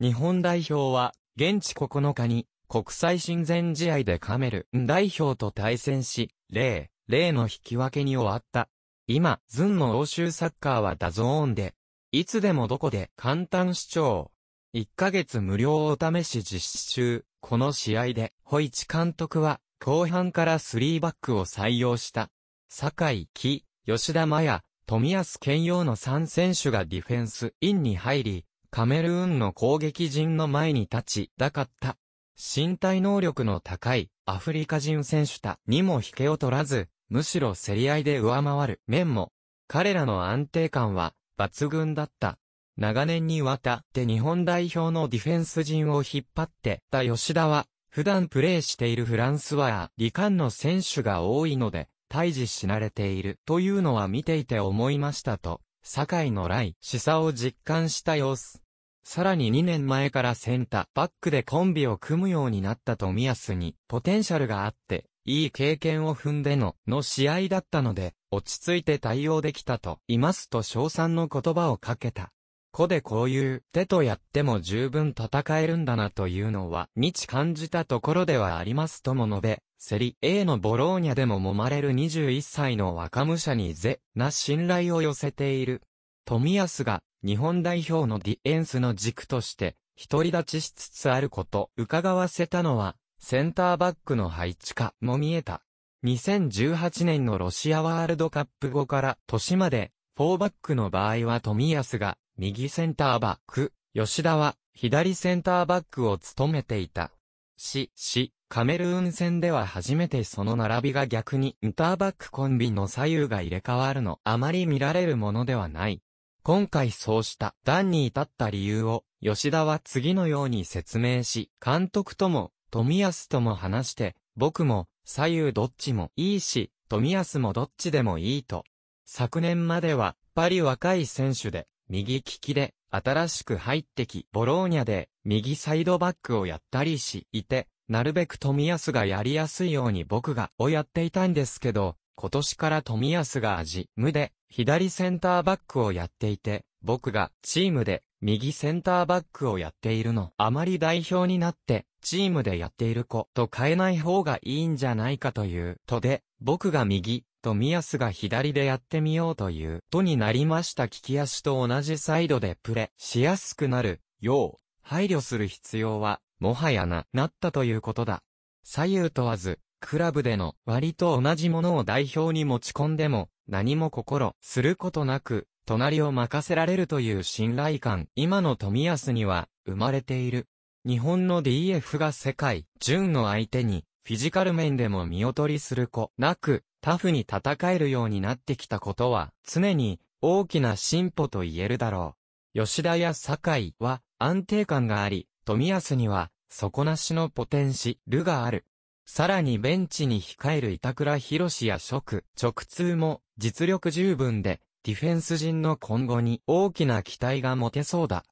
日本代表は、現地9日に、国際親善試合でカメルン代表と対戦し、0、0の引き分けに終わった。今、ズンの欧州サッカーはダゾーンで、いつでもどこで簡単視聴。1ヶ月無料お試し実施中、この試合で、ホイチ監督は、後半から3バックを採用した。坂井木、吉田麻也、富安健洋の3選手がディフェンスインに入り、カメルーンの攻撃陣の前に立ち、たかった。身体能力の高いアフリカ人選手たにも引けを取らず、むしろ競り合いで上回る面も、彼らの安定感は抜群だった。長年にわたって日本代表のディフェンス陣を引っ張ってた吉田は、普段プレーしているフランスは、リカンの選手が多いので、退治し慣れているというのは見ていて思いましたと、堺の来、示さを実感した様子。さらに2年前からセンターバックでコンビを組むようになった富安にポテンシャルがあって、いい経験を踏んでの、の試合だったので、落ち着いて対応できたと、いますと称賛の言葉をかけた。子でこういう、手とやっても十分戦えるんだなというのは、日感じたところではありますとも述べ、セリ A のボローニャでも揉まれる21歳の若武者にぜ、な信頼を寄せている。富安が日本代表のディエンスの軸として、独り立ちしつつあること、伺わせたのは、センターバックの配置化も見えた。2018年のロシアワールドカップ後から年まで、4バックの場合は富安が右センターバック、吉田は左センターバックを務めていた。し、し、カメルーン戦では初めてその並びが逆にインターバックコンビの左右が入れ替わるのあまり見られるものではない。今回そうした段に至った理由を、吉田は次のように説明し、監督とも、富安とも話して、僕も、左右どっちもいいし、富安もどっちでもいいと。昨年までは、パリ若い選手で、右利きで、新しく入ってき、ボローニャで、右サイドバックをやったりし、いて、なるべく富安がやりやすいように僕が、をやっていたんですけど、今年から富安が味、無で、左センターバックをやっていて、僕がチームで右センターバックをやっているの。あまり代表になって、チームでやっている子と変えない方がいいんじゃないかという、とで、僕が右、と安が左でやってみようという、とになりました利き足と同じサイドでプレ、しやすくなる、よう、配慮する必要は、もはやな、なったということだ。左右問わず、クラブでの割と同じものを代表に持ち込んでも、何も心することなく、隣を任せられるという信頼感、今の富安には生まれている。日本の DF が世界、純の相手に、フィジカル面でも見劣りする子なく、タフに戦えるようになってきたことは、常に大きな進歩と言えるだろう。吉田や酒井は安定感があり、富安には底なしのポテンシルがある。さらにベンチに控える板倉博や職、直通も実力十分で、ディフェンス陣の今後に大きな期待が持てそうだ。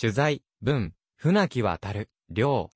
取材、文、船木渡る、両。